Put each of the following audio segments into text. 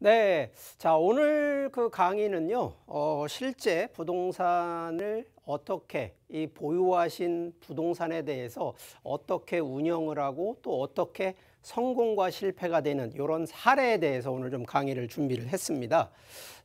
네, 자 오늘 그 강의는요. 어, 실제 부동산을 어떻게 이 보유하신 부동산에 대해서 어떻게 운영을 하고 또 어떻게 성공과 실패가 되는 이런 사례에 대해서 오늘 좀 강의를 준비를 했습니다.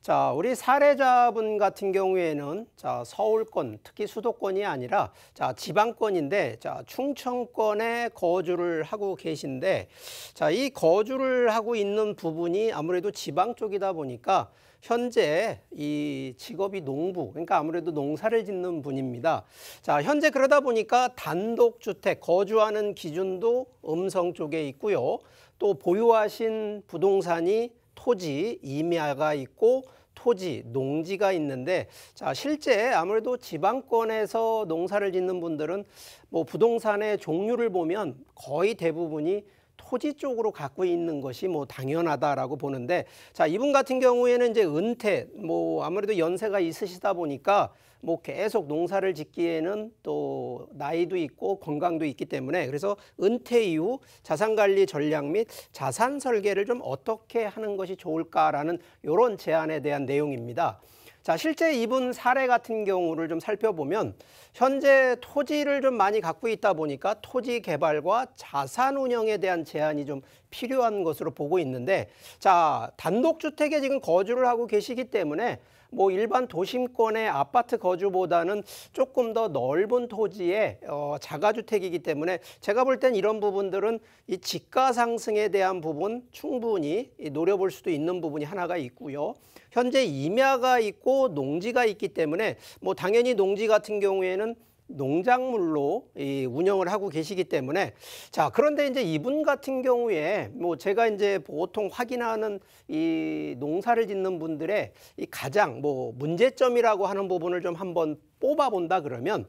자, 우리 사례자분 같은 경우에는 자, 서울권, 특히 수도권이 아니라 자, 지방권인데 자, 충청권에 거주를 하고 계신데 자, 이 거주를 하고 있는 부분이 아무래도 지방 쪽이다 보니까 현재 이 직업이 농부, 그러니까 아무래도 농사를 짓는 분입니다. 자, 현재 그러다 보니까 단독주택, 거주하는 기준도 음성 쪽에 있고요. 또 보유하신 부동산이 토지, 임야가 있고 토지, 농지가 있는데 자, 실제 아무래도 지방권에서 농사를 짓는 분들은 뭐 부동산의 종류를 보면 거의 대부분이 토지 쪽으로 갖고 있는 것이 뭐 당연하다라고 보는데 자 이분 같은 경우에는 이제 은퇴 뭐 아무래도 연세가 있으시다 보니까 뭐 계속 농사를 짓기에는 또 나이도 있고 건강도 있기 때문에 그래서 은퇴 이후 자산 관리 전략 및 자산 설계를 좀 어떻게 하는 것이 좋을까라는 이런 제안에 대한 내용입니다. 자, 실제 이분 사례 같은 경우를 좀 살펴보면 현재 토지를 좀 많이 갖고 있다 보니까 토지 개발과 자산 운영에 대한 제한이 좀 필요한 것으로 보고 있는데 자, 단독 주택에 지금 거주를 하고 계시기 때문에 뭐 일반 도심권의 아파트 거주보다는 조금 더 넓은 토지에 어, 자가주택이기 때문에 제가 볼 땐 이런 부분들은 이 집가 상승에 대한 부분 충분히 노려볼 수도 있는 부분이 하나가 있고요. 현재 임야가 있고 농지가 있기 때문에 뭐 당연히 농지 같은 경우에는 농작물로 이 운영을 하고 계시기 때문에 자 그런데 이제 이분 같은 경우에 뭐 제가 이제 보통 확인하는 이 농사를 짓는 분들의 이 가장 뭐 문제점이라고 하는 부분을 좀 한번 뽑아본다 그러면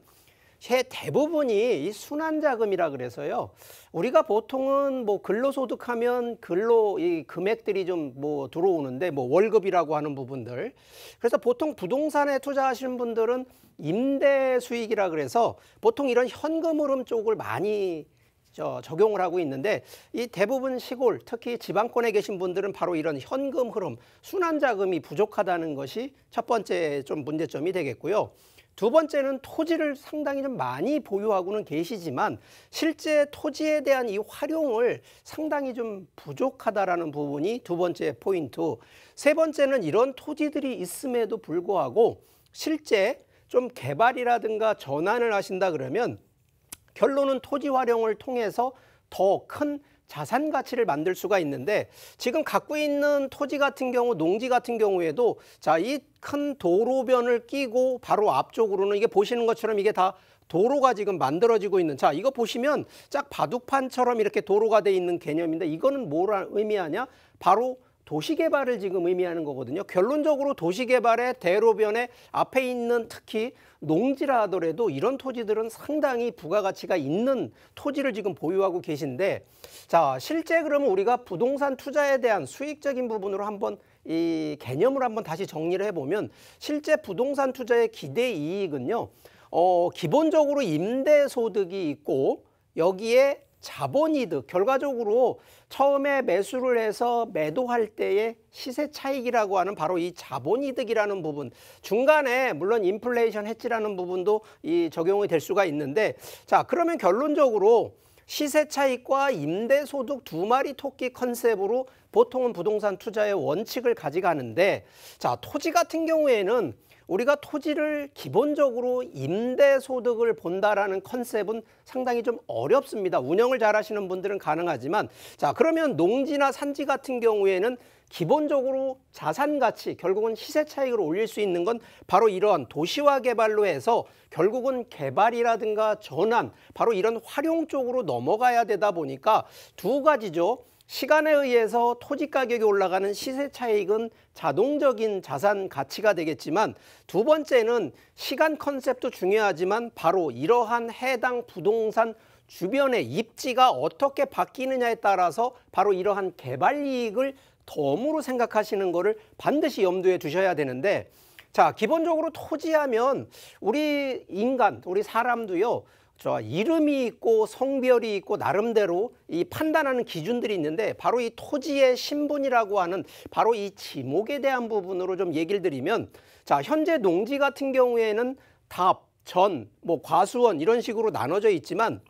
해 대부분이 이 순환 자금이라 그래서요. 우리가 보통은 뭐 근로소득하면 근로 이 금액들이 좀 뭐 들어오는데 뭐 월급이라고 하는 부분들. 그래서 보통 부동산에 투자하시는 분들은 임대 수익이라 그래서 보통 이런 현금 흐름 쪽을 많이 저 적용을 하고 있는데 이 대부분 시골 특히 지방권에 계신 분들은 바로 이런 현금 흐름 순환 자금이 부족하다는 것이 첫 번째 좀 문제점이 되겠고요. 두 번째는 토지를 상당히 좀 많이 보유하고는 계시지만 실제 토지에 대한 이 활용을 상당히 좀 부족하다라는 부분이 두 번째 포인트. 세 번째는 이런 토지들이 있음에도 불구하고 실제 좀 개발이라든가 전환을 하신다 그러면 결론은 토지 활용을 통해서 더큰 자산 가치를 만들 수가 있는데 지금 갖고 있는 토지 같은 경우 농지 같은 경우에도 자 이 큰 도로변을 끼고 바로 앞쪽으로는 이게 보시는 것처럼 이게 다 도로가 지금 만들어지고 있는 자 이거 보시면 짝 바둑판처럼 이렇게 도로가 돼 있는 개념인데 이거는 뭘 의미하냐 바로 도시개발을 지금 의미하는 거거든요. 결론적으로 도시개발의 대로변에 앞에 있는 특히 농지라 하더라도 이런 토지들은 상당히 부가가치가 있는 토지를 지금 보유하고 계신데 자 실제 그러면 우리가 부동산 투자에 대한 수익적인 부분으로 한번 이 개념을 한번 다시 정리를 해보면 실제 부동산 투자의 기대 이익은요. 어, 기본적으로 임대 소득이 있고 여기에 자본이득 결과적으로 처음에 매수를 해서 매도할 때의 시세 차익이라고 하는 바로 이 자본이득이라는 부분 중간에 물론 인플레이션 해지라는 부분도 이 적용이 될 수가 있는데 자 그러면 결론적으로 시세 차익과 임대 소득 두 마리 토끼 컨셉으로 보통은 부동산 투자의 원칙을 가져가는데 자 토지 같은 경우에는 우리가 토지를 기본적으로 임대소득을 본다라는 컨셉은 상당히 좀 어렵습니다. 운영을 잘하시는 분들은 가능하지만 자 그러면 농지나 산지 같은 경우에는 기본적으로 자산 가치 결국은 시세 차익을 올릴 수 있는 건 바로 이러한 도시화 개발로 해서 결국은 개발이라든가 전환 바로 이런 활용 쪽으로 넘어가야 되다 보니까 두 가지죠. 시간에 의해서 토지 가격이 올라가는 시세 차익은 자동적인 자산 가치가 되겠지만 두 번째는 시간 컨셉도 중요하지만 바로 이러한 해당 부동산 주변의 입지가 어떻게 바뀌느냐에 따라서 바로 이러한 개발 이익을 덤으로 생각하시는 것을 반드시 염두에 두셔야 되는데 자 기본적으로 토지하면 우리 인간 우리 사람도요 저 이름이 있고 성별이 있고 나름대로 이 판단하는 기준들이 있는데 바로 이 토지의 신분이라고 하는 바로 이 지목에 대한 부분으로 좀 얘기를 드리면 자 현재 농지 같은 경우에는 답, 전, 뭐 과수원 이런 식으로 나눠져 있지만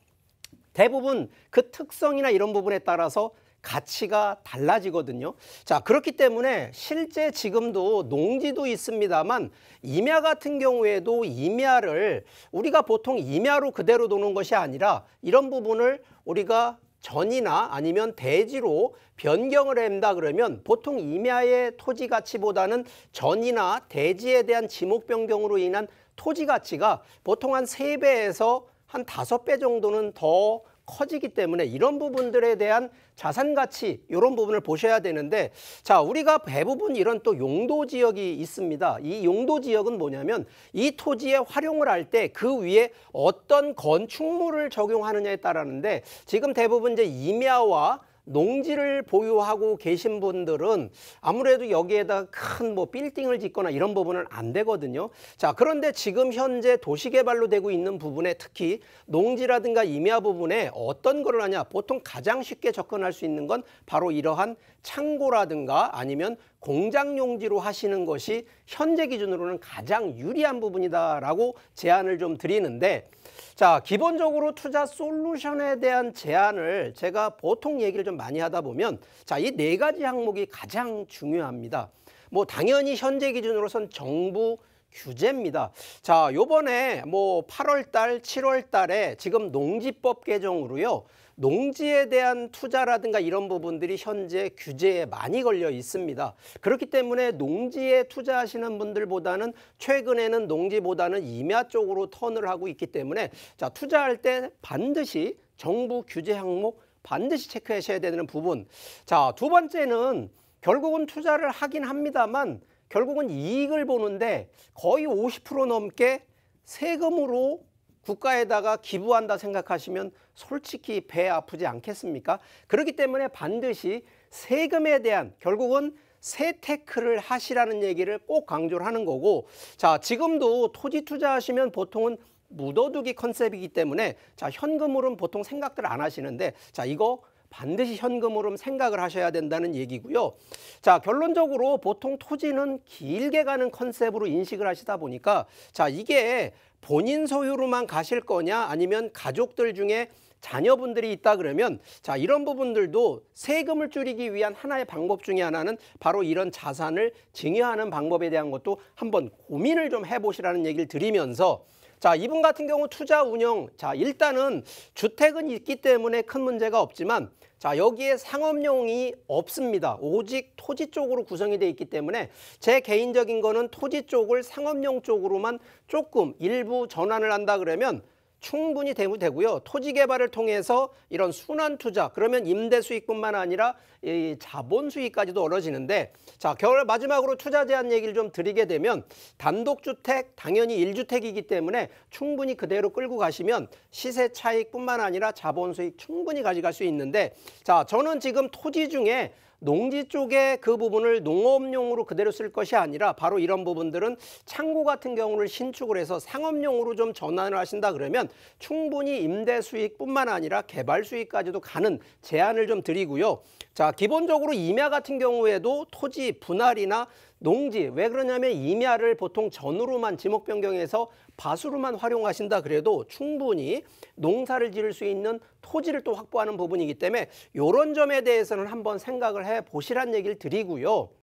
대부분 그 특성이나 이런 부분에 따라서 가치가 달라지거든요. 자, 그렇기 때문에 실제 지금도 농지도 있습니다만 임야 같은 경우에도 임야를 우리가 보통 임야로 그대로 도는 것이 아니라 이런 부분을 우리가 전이나 아니면 대지로 변경을 한다 그러면 보통 임야의 토지 가치보다는 전이나 대지에 대한 지목 변경으로 인한 토지 가치가 보통 한 세배에서한 다배 정도는 더 커지기 때문에 이런 부분들에 대한 자산 가치 이런 부분을 보셔야 되는데 자 우리가 대부분 이런 또 용도 지역이 있습니다. 이 용도 지역은 뭐냐면 이 토지의 활용을 할 때 그 위에 어떤 건축물을 적용하느냐에 따라는데 지금 대부분 이제 임야와 농지를 보유하고 계신 분들은 아무래도 여기에다 큰 뭐 빌딩을 짓거나 이런 부분은 안 되거든요. 자, 그런데 지금 현재 도시개발로 되고 있는 부분에 특히 농지라든가 임야 부분에 어떤 걸 하냐. 보통 가장 쉽게 접근할 수 있는 건 바로 이러한 창고라든가 아니면 공장 용지로 하시는 것이 현재 기준으로는 가장 유리한 부분이다라고 제안을 좀 드리는데 자, 기본적으로 투자 솔루션에 대한 제안을 제가 보통 얘기를 좀 많이 하다 보면 자, 이 네 가지 항목이 가장 중요합니다. 뭐 당연히 현재 기준으로선 정부 규제입니다. 자, 요번에 뭐 8월 달, 7월 달에 지금 농지법 개정으로요. 농지에 대한 투자라든가 이런 부분들이 현재 규제에 많이 걸려 있습니다. 그렇기 때문에 농지에 투자하시는 분들보다는 최근에는 농지보다는 임야 쪽으로 턴을 하고 있기 때문에 자, 투자할 때 반드시 정부 규제 항목 반드시 체크하셔야 되는 부분. 자, 두 번째는 결국은 투자를 하긴 합니다만 결국은 이익을 보는데 거의 50% 넘게 세금으로 국가에다가 기부한다 생각하시면 솔직히 배 아프지 않겠습니까? 그렇기 때문에 반드시 세금에 대한 결국은 세테크를 하시라는 얘기를 꼭 강조를 하는 거고 자 지금도 토지 투자하시면 보통은 묻어두기 컨셉이기 때문에 자 현금으로는 보통 생각들 안 하시는데 자 이거 반드시 현금으로 생각을 하셔야 된다는 얘기고요. 자 결론적으로 보통 토지는 길게 가는 컨셉으로 인식을 하시다 보니까 자 이게 본인 소유로만 가실 거냐 아니면 가족들 중에 자녀분들이 있다 그러면 자 이런 부분들도 세금을 줄이기 위한 하나의 방법 중에 하나는 바로 이런 자산을 증여하는 방법에 대한 것도 한번 고민을 좀 해보시라는 얘기를 드리면서 자, 이분 같은 경우 투자 운영. 자, 일단은 주택은 있기 때문에 큰 문제가 없지만 자, 여기에 상업용이 없습니다. 오직 토지 쪽으로 구성이 되어 있기 때문에 제 개인적인 거는 토지 쪽을 상업용 쪽으로만 조금 일부 전환을 한다 그러면 충분히 되고요. 토지 개발을 통해서 이런 순환 투자 그러면 임대 수익뿐만 아니라 이 자본 수익까지도 얻어지는데 자 겨울 마지막으로 투자 제한 얘기를 좀 드리게 되면 단독주택 당연히 일주택이기 때문에 충분히 그대로 끌고 가시면 시세 차익뿐만 아니라 자본 수익 충분히 가져갈 수 있는데 자 저는 지금 토지 중에 농지 쪽에 그 부분을 농업용으로 그대로 쓸 것이 아니라 바로 이런 부분들은 창고 같은 경우를 신축을 해서 상업용으로 좀 전환을 하신다 그러면 충분히 임대 수익뿐만 아니라 개발 수익까지도 가는 제안을 좀 드리고요. 자, 기본적으로 임야 같은 경우에도 토지 분할이나 농지 왜 그러냐면 임야를 보통 전으로만 지목 변경해서 밭으로만 활용하신다 그래도 충분히 농사를 지을 수 있는 토지를 또 확보하는 부분이기 때문에 이런 점에 대해서는 한번 생각을 해보시란 얘기를 드리고요.